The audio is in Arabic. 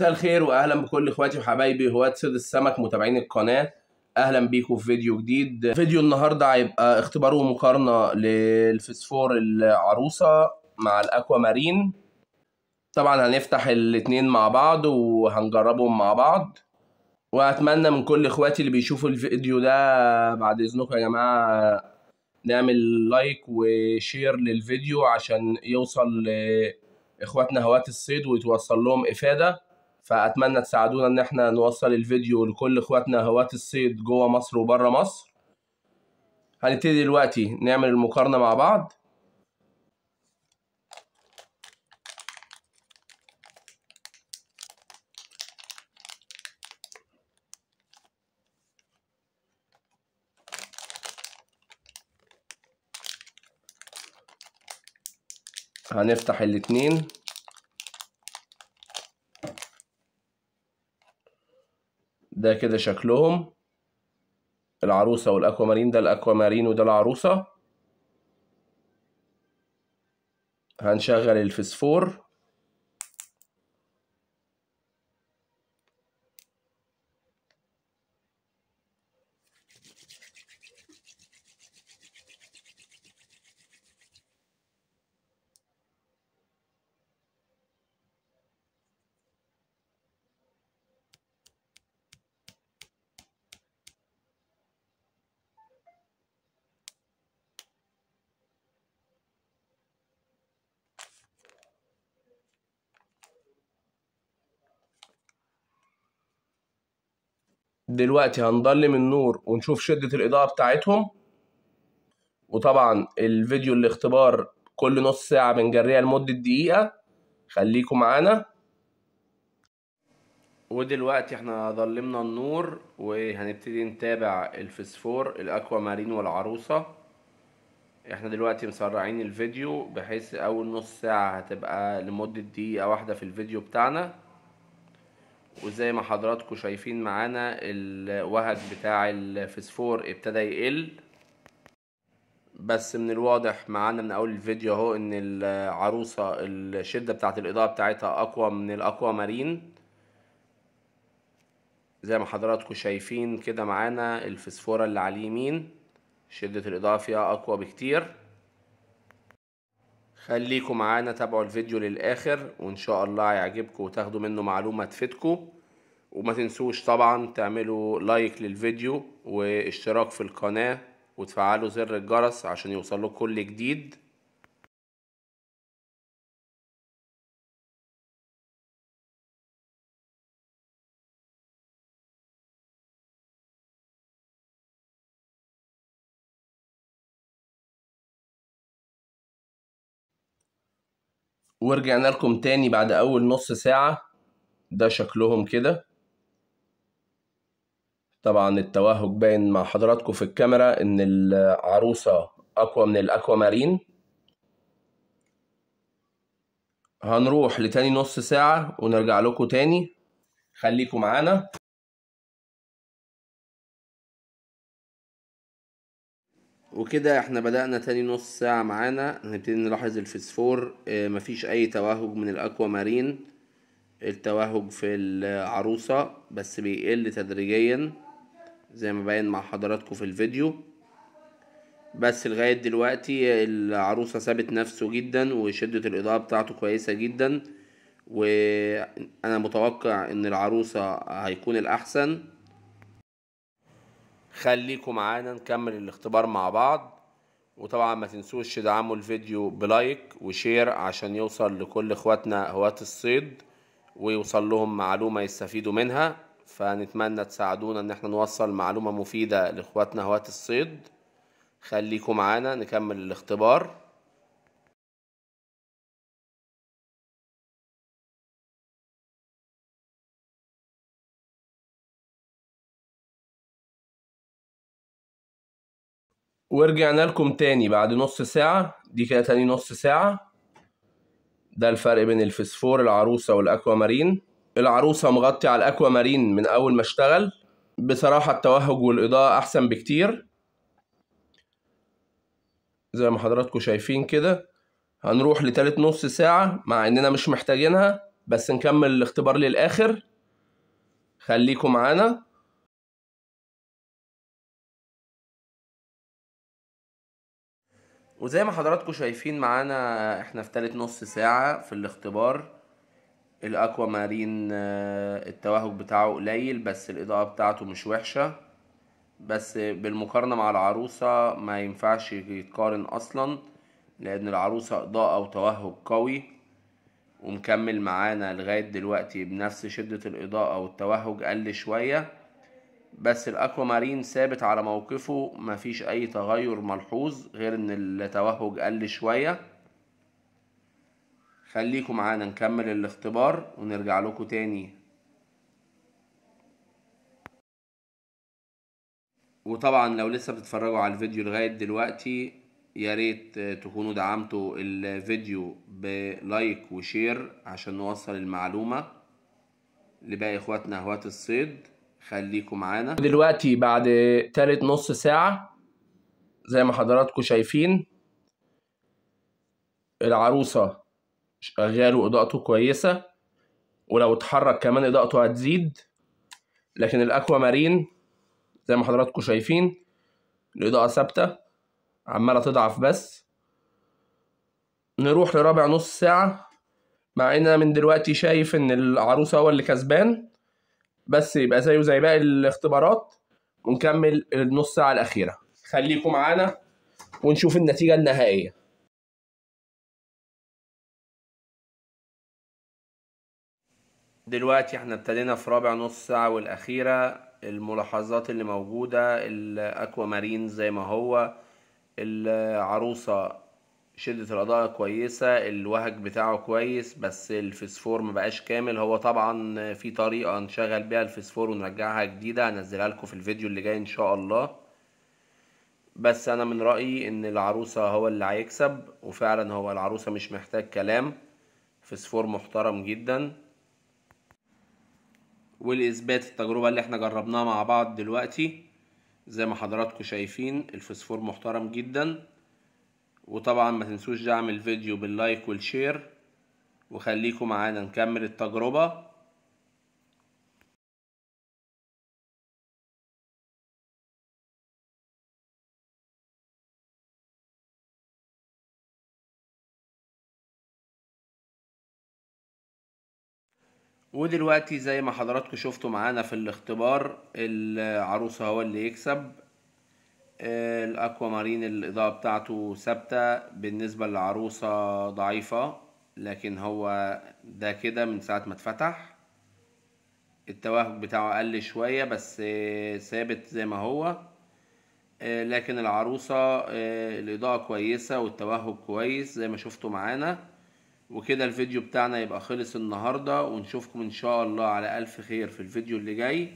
مساء الخير واهلا بكل اخواتي وحبايبي هواة صيد السمك متابعين القناه اهلا بيكم في فيديو جديد فيديو النهارده هيبقى اختبار ومقارنه للفسفور العروسه مع الاكوا مارين طبعا هنفتح الاتنين مع بعض وهنجربهم مع بعض واتمنى من كل اخواتي اللي بيشوفوا الفيديو ده بعد اذنكم يا جماعه نعمل لايك وشير للفيديو عشان يوصل لاخواتنا هواة الصيد ويتوصل لهم افاده فاتمنى تساعدونا ان احنا نوصل الفيديو لكل اخواتنا هواة الصيد جوه مصر وبره مصر هنبتدي دلوقتي نعمل المقارنه مع بعض هنفتح الاتنين ده كده شكلهم العروسة والأكوامارين ده الأكوامارين وده العروسة هنشغل الفسفور دلوقتي هنضلم النور ونشوف شدة الإضاءة بتاعتهم وطبعا الفيديو الاختبار كل نص ساعة بنجريها لمدة دقيقة خليكم معانا ودلوقتي احنا ضلمنا النور وهنبتدي نتابع الفسفور الاكوا مارين والعروسة احنا دلوقتي مسرعين الفيديو بحيث اول نص ساعة هتبقى لمدة دقيقة واحدة في الفيديو بتاعنا وزي ما حضراتكم شايفين معانا الوهج بتاع الفسفور ابتدى يقل بس من الواضح معانا من اول الفيديو اهو ان العروسه الشده بتاعت الاضاءه بتاعتها اقوى من الاقوى مارين زي ما حضراتكم شايفين كده معانا الفسفوره اللي على اليمين شده الاضاءه فيها اقوى بكتير خليكم معانا تابعوا الفيديو للاخر وان شاء الله هيعجبكم وتاخدوا منه معلومه تفيدكم وما تنسوش طبعا تعملوا لايك للفيديو واشتراك في القناه وتفعلوا زر الجرس عشان يوصلكوا كل جديد ورجعنا لكم تاني بعد أول نص ساعة ده شكلهم كده طبعا التوهج باين مع حضراتكم في الكاميرا إن العروسة أقوى من الأكوا مارين هنروح لتاني نص ساعة ونرجع لكم تاني خليكم معانا وكده احنا بدأنا تاني نص ساعة معانا هنبتدي نلاحظ الفسفور آه، مفيش أي توهج من الأكوا مارين التوهج في العروسة بس بيقل تدريجيا زي ما باين مع حضراتكم في الفيديو بس لغاية دلوقتي العروسة ثابت نفسه جدا وشدة الإضاءة بتاعته كويسة جدا وأنا متوقع إن العروسة هيكون الأحسن خليكم معانا نكمل الاختبار مع بعض وطبعا ما تنسوش تدعموا الفيديو بلايك وشير عشان يوصل لكل اخواتنا هواة الصيد ويوصل لهم معلومة يستفيدوا منها فنتمنى تساعدونا ان احنا نوصل معلومة مفيدة لاخواتنا هواة الصيد خليكم معانا نكمل الاختبار ورجعنا لكم تاني بعد نص ساعة دي كده تاني نص ساعة ده الفرق بين الفسفور العروسة والأكوا مارين العروسة مغطي على الأكوا مارين من أول ما اشتغل بصراحة التوهج والإضاءة أحسن بكتير زي ما حضراتكم شايفين كده هنروح لتالت نص ساعة مع إننا مش محتاجينها بس نكمل الاختبار للآخر خليكم معانا وزي ما حضراتكم شايفين معانا احنا في تالت نص ساعة في الاختبار الاكوا مارين آه، التوهج بتاعه قليل بس الاضاءة بتاعته مش وحشة بس بالمقارنة مع العروسة ما ينفعش يتقارن اصلا لان العروسة اضاءة وتوهج قوي ومكمل معانا لغاية دلوقتي بنفس شدة الاضاءة والتوهج قل شوية بس الاكوا مارين ثابت على موقفه مفيش اي تغير ملحوظ غير ان التوهج قل شويه خليكم معانا نكمل الاختبار ونرجع لكم تاني وطبعا لو لسه بتتفرجوا على الفيديو لغايه دلوقتي ياريت تكونوا دعمتوا الفيديو بلايك وشير عشان نوصل المعلومه لباقي اخواتنا اهوات الصيد خليكم معانا دلوقتي بعد تالت نص ساعة زي ما حضراتكم شايفين العروسة شغال وإضاءته كويسة ولو اتحرك كمان إضاءته هتزيد لكن الأكوا مارين زي ما حضراتكم شايفين الإضاءة ثابتة عمالة تضعف بس نروح لرابع نص ساعة مع ان انا من دلوقتي شايف ان العروسه هو اللي كسبان بس يبقى زيه زي باقي الاختبارات ونكمل النص ساعة الأخيرة خليكم معانا ونشوف النتيجة النهائية دلوقتي احنا ابتدينا في رابع نص ساعة والأخيرة الملاحظات اللي موجودة الأكوا مارين زي ما هو العروسة شدة الإضاءة كويسة الوهج بتاعه كويس بس الفسفور مبقاش كامل هو طبعا في طريقة نشغل بيها الفسفور ونرجعها جديدة هنزلها لكم في الفيديو اللي جاي إن شاء الله بس أنا من رأيي إن العروسة هو اللي هيكسب وفعلا هو العروسة مش محتاج كلام فسفور محترم جدا والإثبات التجربة اللي احنا جربناها مع بعض دلوقتي زي ما حضراتكم شايفين الفسفور محترم جدا وطبعا ما تنسوش دعم الفيديو باللايك والشير وخليكم معانا نكمل التجربة ودلوقتي زي ما حضراتكم شفتوا معانا في الاختبار العروسة هو اللي يكسب الاكوا مارين الاضاءه بتاعته ثابته بالنسبه للعروسه ضعيفه لكن هو ده كده من ساعه ما اتفتح التوهج بتاعه اقل شويه بس آه، ثابت زي ما هو آه، لكن العروسه آه، الاضاءه كويسه والتوهج كويس زي ما شفتوا معانا وكده الفيديو بتاعنا يبقى خلص النهارده ونشوفكم ان شاء الله على الف خير في الفيديو اللي جاي